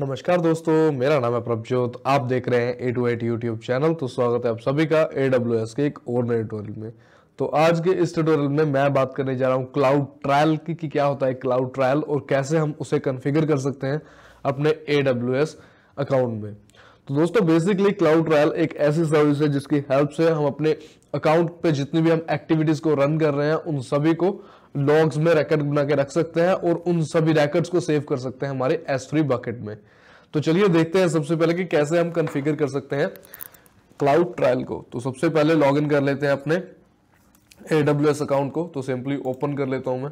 नमस्कार दोस्तों मेरा नाम है प्रभजोत आप देख रहे हैं A two eight YouTube channel तो स्वागत है आप सभी का ए डब्ल्यू एस के एक और नए ट्यूटोरियल में तो आज के इस ट्यूटोरियल में मैं बात करने जा रहा हूँ क्लाउड ट्रायल की कि क्या होता है क्लाउड ट्रायल और कैसे हम उसे कन्फिगर कर सकते हैं अपने ए डब्ल्यू एस अकाउंट में तो दोस्तों बेसिकली क्लाउड ट्रायल एक ऐसी सर्विस है जिसकी हेल्प से हम अपने अकाउंट पे जितनी भी हम एक्टिविटीज़ को रन कर रहे हैं उन सभी को लॉग्स में रैकेट बना के रख सकते हैं और उन सभी रैकेट्स को सेव कर सकते हैं हमारे एस फ्री बकेट में तो चलिए देखते हैं सबसे पहले कि कैसे हम कन्फिगर कर सकते हैं क्लाउड ट्रायल को तो सबसे पहले लॉग इन कर लेते हैं अपने ए अकाउंट को तो सिंपली ओपन कर लेता हूं मैं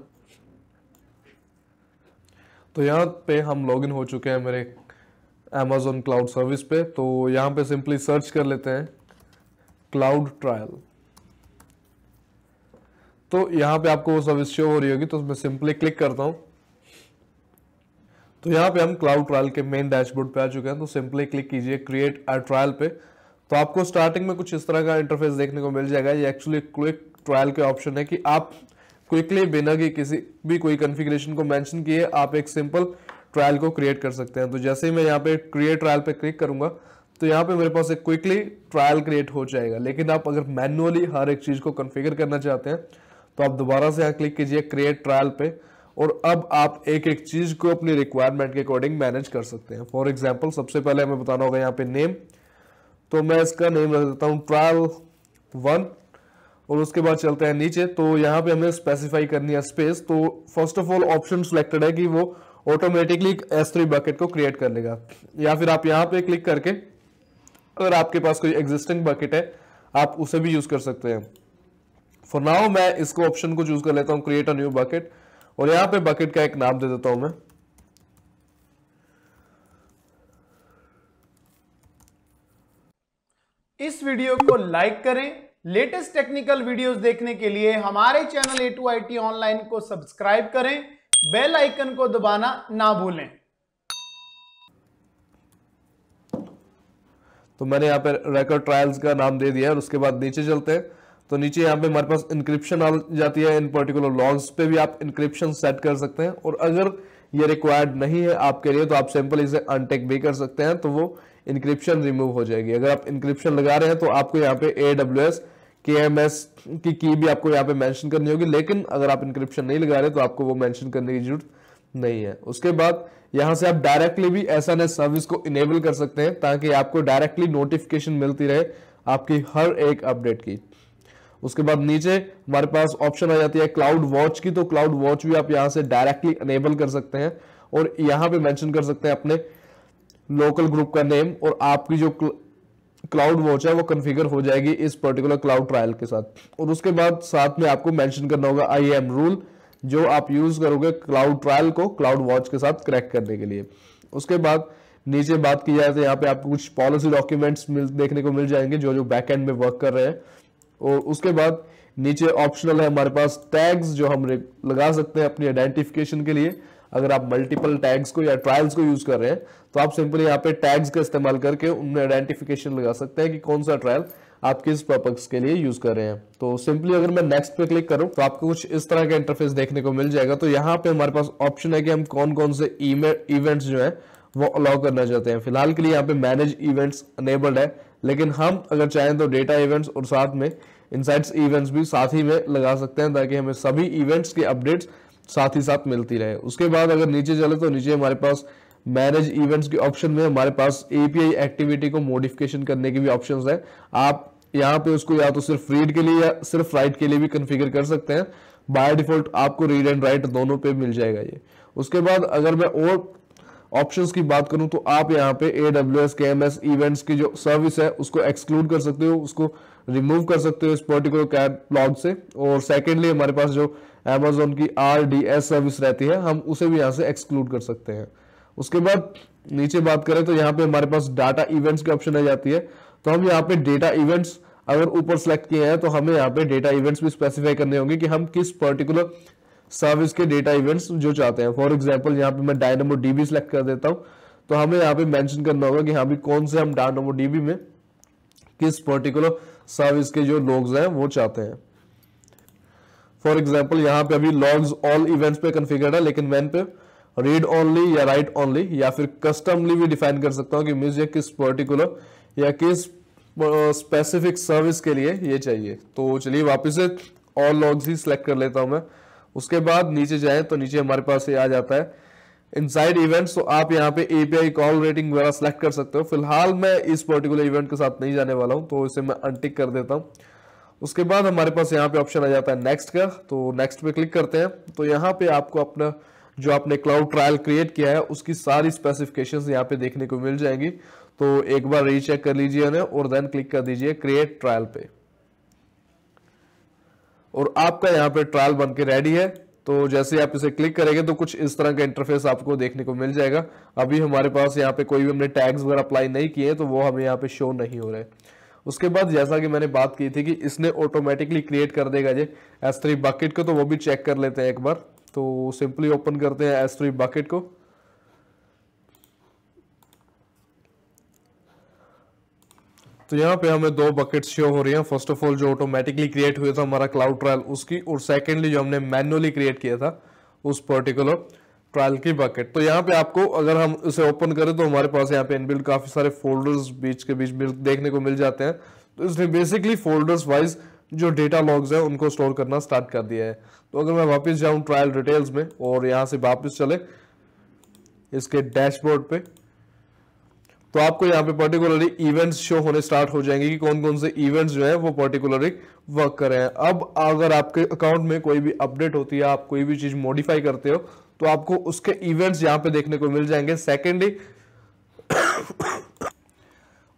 तो यहाँ पे हम लॉगिन हो चुके हैं मेरे एमेजोन क्लाउड सर्विस पे तो यहाँ पे सिंपली सर्च कर लेते हैं क्लाउड ट्रायल तो यहां पे आपको वो सर्विस शो हो रही होगी तो मैं सिंपली क्लिक करता हूं तो यहां पे हम क्लाउड ट्रायल के मेन डैशबोर्ड पे आ चुके हैं तो सिंपली क्लिक कीजिए क्रिएट अ ट्रायल पे तो आपको स्टार्टिंग में कुछ इस तरह का इंटरफेस देखने को मिल जाएगा ये एक्चुअली क्विक ट्रायल के ऑप्शन है कि आप क्विकली बिना कि किसी भी कोई कॉन्फ़िगरेशन को मेंशन किए आप एक सिंपल ट्रायल को क्रिएट कर सकते हैं तो जैसे ही मैं यहाँ पे क्रिएट ट्रायल पे क्लिक करूंगा तो यहाँ पे मेरे पास एक क्विकली ट्रायल क्रिएट हो जाएगा लेकिन आप अगर मैनुअली हर एक चीज़ को कन्फिगर करना चाहते हैं तो आप दोबारा से यहाँ क्लिक कीजिए क्रिएट ट्रायल पे और अब आप एक एक चीज़ को अपनी रिक्वायरमेंट के अकॉर्डिंग मैनेज कर सकते हैं फॉर एग्जाम्पल सबसे पहले हमें बताना होगा यहाँ पे नेम तो मैं इसका नेम रख देता हूँ ट्रायल वन और उसके बाद चलते हैं नीचे तो यहाँ पे हमें स्पेसिफाई करनी है स्पेस तो first of all option selected है कि वो ऑटोमेटिकली एस थ्री बकेट को क्रिएट कर लेगा या फिर आप यहाँ पे क्लिक करके अगर आपके पास कोई एग्जिस्टिंग बकेट है आप उसे भी यूज कर सकते हैं फॉर नाउ मैं इसको ऑप्शन को चूज कर लेता हूं क्रिएट अ न्यू बकेट और यहां पे बकेट का एक नाम दे देता हूं मैं इस वीडियो को लाइक करें लेटेस्ट टेक्निकल वीडियोस देखने के लिए हमारे channel A two I T online को सब्सक्राइब करें बेल आइकन को दबाना ना भूलें तो मैंने यहां पर रेकर्ड ट्रायल्स का नाम दे दिया और उसके बाद नीचे चलते हैं तो नीचे यहाँ पे हमारे पास इंक्रिप्शन आ जाती है इन पर्टिकुलर लॉग्स पे भी आप इंक्रिप्शन सेट कर सकते हैं और अगर ये रिक्वायर्ड नहीं है आपके लिए तो आप सिंपल इसे अनटेक भी कर सकते हैं तो वो इंक्रिप्शन रिमूव हो जाएगी अगर आप इंक्रिप्शन लगा रहे हैं तो आपको यहाँ पे A W S K M S की की भी आपको यहाँ पे मैंशन करनी होगी लेकिन अगर आप इंक्रिप्शन नहीं लगा रहे तो आपको वो मैंशन करने की जरूरत नहीं है उसके बाद यहाँ से आप डायरेक्टली भी एस एन एस सर्विस को इनेबल कर सकते हैं ताकि आपको डायरेक्टली नोटिफिकेशन मिलती रहे आपकी हर एक अपडेट की उसके बाद नीचे हमारे पास ऑप्शन आ जाती है क्लाउड वॉच की तो क्लाउड वॉच भी आप यहाँ से डायरेक्टली अनेबल कर सकते हैं और यहाँ पे मेंशन कर सकते हैं अपने लोकल ग्रुप का नेम और आपकी जो क्लाउड वॉच है वो कन्फिगर हो जाएगी इस पर्टिकुलर क्लाउड ट्रायल के साथ और उसके बाद साथ में आपको मैंशन करना होगा आई एम रूल जो आप यूज करोगे क्लाउड ट्रायल को क्लाउड वॉच के साथ क्रैक करने के लिए उसके बाद नीचे बात की जाए तो यहाँ पे आपको कुछ पॉलिसी डॉक्यूमेंट्स मिल देखने को मिल जाएंगे जो जो बैक एंड में वर्क कर रहे हैं और उसके बाद नीचे ऑप्शनल है हमारे पास टैग्स जो हम लगा सकते हैं अपनी आइडेंटिफिकेशन के लिए अगर आप मल्टीपल टैग्स को या ट्रायल्स को यूज कर रहे हैं तो आप सिंपली यहाँ पे टैग्स का इस्तेमाल करके उनमें आइडेंटिफिकेशन लगा सकते हैं कि कौन सा ट्रायल आप किस पर्पज के लिए यूज कर रहे हैं तो सिंपली अगर मैं नेक्स्ट पे क्लिक करूं तो आपको कुछ इस तरह का इंटरफेस देखने को मिल जाएगा तो यहाँ पे हमारे पास ऑप्शन है कि हम कौन कौन से इवेंट्स जो है वो अलाउ करना चाहते हैं फिलहाल के लिए यहाँ पे मैनेज इवेंट्स अनेबल्ड है लेकिन हम अगर चाहें तो डेटा इवेंट्स और साथ में इनसाइट्स इवेंट्स भी साथ ही में लगा सकते हैं ताकि हमें सभी इवेंट्स के अपडेट्स साथ ही साथ मिलती रहे उसके बाद अगर नीचे चले तो नीचे हमारे पास मैनेज इवेंट्स के ऑप्शन में हमारे पास एपीआई एक्टिविटी को मॉडिफिकेशन करने के भी ऑप्शन है आप यहाँ पे उसको या तो सिर्फ रीड के लिए या सिर्फ राइट के लिए भी कन्फिगर कर सकते हैं बाय डिफॉल्ट आपको रीड एंड राइट दोनों पे मिल जाएगा ये उसके बाद अगर मैं और ऑप्शंस की बात करूं तो आप यहां पे A W S K M S events की जो सर्विस है उसको एक्सक्लूड कर सकते हो उसको रिमूव कर सकते हो इस पर्टिकुलर कैटलॉग से और सेकेंडली हमारे पास जो अमेजोन की आर डी एस सर्विस रहती है हम उसे भी यहाँ से एक्सक्लूड कर सकते हैं उसके बाद नीचे बात करें तो यहाँ पे हमारे पास डाटा इवेंट्स की ऑप्शन आ जाती है तो हम यहाँ पे डेटा इवेंट्स अगर ऊपर सेलेक्ट किए हैं तो हमें यहाँ पे डेटा इवेंट्स भी स्पेसिफाई करने होंगे कि हम किस पर्टिकुलर सर्विस के डेटा इवेंट्स जो चाहते हैं फॉर एग्जाम्पल यहाँ पे मैं डायनमो डीबी सेलेक्ट कर देता हूँ तो हमें यहाँ पे मैंशन करना होगा कि हाँ भी कौन से हम डायनमो डीबी में किस पर्टिकुलर सर्विस के जो लॉग्स हैं वो चाहते हैं फॉर एग्जाम्पल यहाँ पे अभी लॉग्स ऑल इवेंट्स पे कन्फिगर्ड है लेकिन मैन पे रीड ओनली या राइट ओनली या फिर कस्टमली भी डिफाइन कर सकता हूँ कि म्यूजिक किस पर्टिकुलर या किस स्पेसिफिक सर्विस के लिए ये चाहिए तो चलिए वापस से ऑल लॉग्स ही सिलेक्ट कर लेता हूँ मैं उसके बाद नीचे जाए तो नीचे हमारे पास ये आ जाता है इनसाइड इवेंट तो आप यहाँ पे एपीआई कॉल रेटिंग वगैरह सेलेक्ट कर सकते हो फिलहाल मैं इस पर्टिकुलर इवेंट के साथ नहीं जाने वाला हूँ तो इसे मैं अनटिक कर देता हूँ उसके बाद हमारे पास यहाँ पे ऑप्शन आ जाता है नेक्स्ट का तो नेक्स्ट पे क्लिक करते हैं तो यहाँ पे आपको अपना जो आपने क्लाउड ट्रायल क्रिएट किया है उसकी सारी स्पेसिफिकेशंस यहाँ पे देखने को मिल जाएंगी तो एक बार रीचेक कर लीजिए उन्हें और देन क्लिक कर दीजिए क्रिएट ट्रायल पे और आपका यहाँ पे ट्रायल बन के रेडी है तो जैसे आप इसे क्लिक करेंगे तो कुछ इस तरह का इंटरफेस आपको देखने को मिल जाएगा अभी हमारे पास यहाँ पे कोई भी हमने टैग्स वगैरह अप्लाई नहीं किए तो वो हमें यहाँ पे शो नहीं हो रहे उसके बाद जैसा कि मैंने बात की थी कि इसने ऑटोमेटिकली क्रिएट कर देगा ये एस थ्री बकेट को तो वो भी चेक कर लेते हैं एक बार तो सिंपली ओपन करते हैं एस थ्री बकेट को तो यहाँ पे हमें दो बकेट शो हो रही हैं फर्स्ट ऑफ ऑल जो ऑटोमेटिकली क्रिएट हुआ था हमारा क्लाउड ट्रायल उसकी और सेकेंडली जो हमने मैनुअली क्रिएट किया था उस पर्टिकुलर ट्रायल की बकेट तो यहाँ पे आपको अगर हम इसे ओपन करें तो हमारे पास यहाँ पे इनबिल्ड काफी सारे फोल्डर्स बीच के बीच देखने को मिल जाते हैं तो इसने बेसिकली फोल्डर्स वाइज जो डेटा लॉग्स है उनको स्टोर करना स्टार्ट कर दिया है तो अगर मैं वापस जाऊं ट्रायल डिटेल्स में और यहाँ से वापस चले इसके डैशबोर्ड पे तो आपको यहाँ पे पर्टिकुलरली इवेंट्स शो होने स्टार्ट हो जाएंगे कि कौन कौन से इवेंट्स जो है वो पर्टिकुलरली वर्क कर रहे हैं अब अगर आपके अकाउंट में कोई भी अपडेट होती है आप कोई भी चीज़ मॉडिफाई करते हो तो आपको उसके इवेंट्स यहाँ पे देखने को मिल जाएंगे सेकेंडली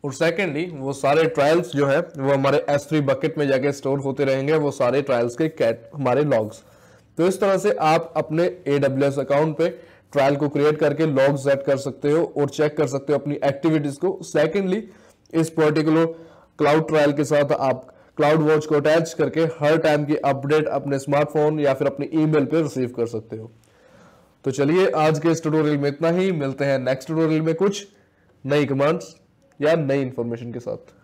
और सेकेंडली वो सारे ट्रायल्स जो है वो हमारे एस थ्री बकेट में जाके स्टोर होते रहेंगे वो सारे ट्रायल्स के कैट हमारे लॉग्स तो इस तरह से आप अपने ए अकाउंट पे ट्रायल को क्रिएट करके लॉग सेट कर सकते हो और चेक कर सकते हो अपनी एक्टिविटीज को सेकेंडली इस पर्टिकुलर क्लाउड ट्रायल के साथ आप क्लाउड वॉच को अटैच करके हर टाइम की अपडेट अपने स्मार्टफोन या फिर अपने ईमेल पे रिसीव कर सकते हो तो चलिए आज के इस ट्यूटोरियल में इतना ही मिलते हैं नेक्स्ट ट्यूटोरियल में कुछ नई कमांड्स या नई इंफॉर्मेशन के साथ